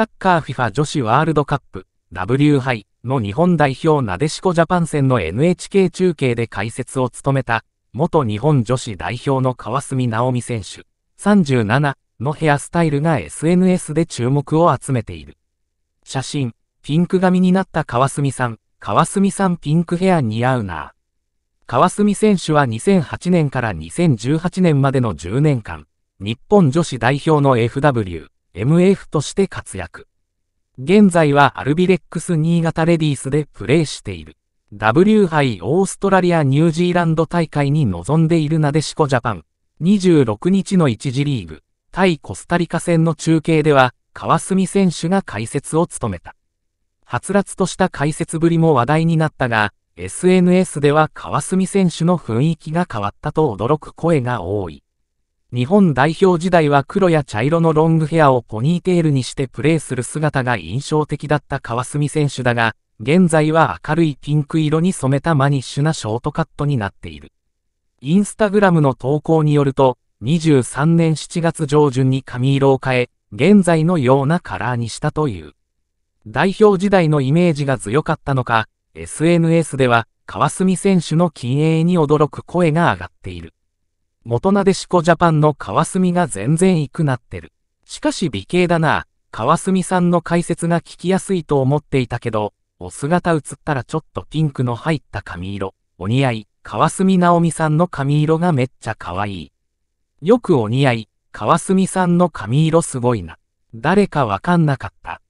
サッカー FIFA 女子ワールドカップ W 杯の日本代表なでしこジャパン戦の NHK 中継で解説を務めた元日本女子代表の川澄直美選手37のヘアスタイルが SNS で注目を集めている。写真、ピンク髪になった川澄さん、川澄さんピンクヘア似合うな。川澄選手は2008年から2018年までの10年間、日本女子代表の FW。MF として活躍。現在はアルビレックス新潟レディースでプレーしている。W 杯オーストラリアニュージーランド大会に臨んでいるなでしこジャパン。26日の1次リーグ、対コスタリカ戦の中継では、川澄選手が解説を務めた。はつらつとした解説ぶりも話題になったが、SNS では川澄選手の雰囲気が変わったと驚く声が多い。日本代表時代は黒や茶色のロングヘアをポニーテールにしてプレーする姿が印象的だった川澄選手だが、現在は明るいピンク色に染めたマニッシュなショートカットになっている。インスタグラムの投稿によると、23年7月上旬に髪色を変え、現在のようなカラーにしたという。代表時代のイメージが強かったのか、SNS では、川澄選手の禁煙に驚く声が上がっている。元なでしこジャパンの川澄が全然いくなってる。しかし美形だな。川澄さんの解説が聞きやすいと思っていたけど、お姿映ったらちょっとピンクの入った髪色。お似合い、川澄直美さんの髪色がめっちゃ可愛い。よくお似合い、川澄さんの髪色すごいな。誰かわかんなかった。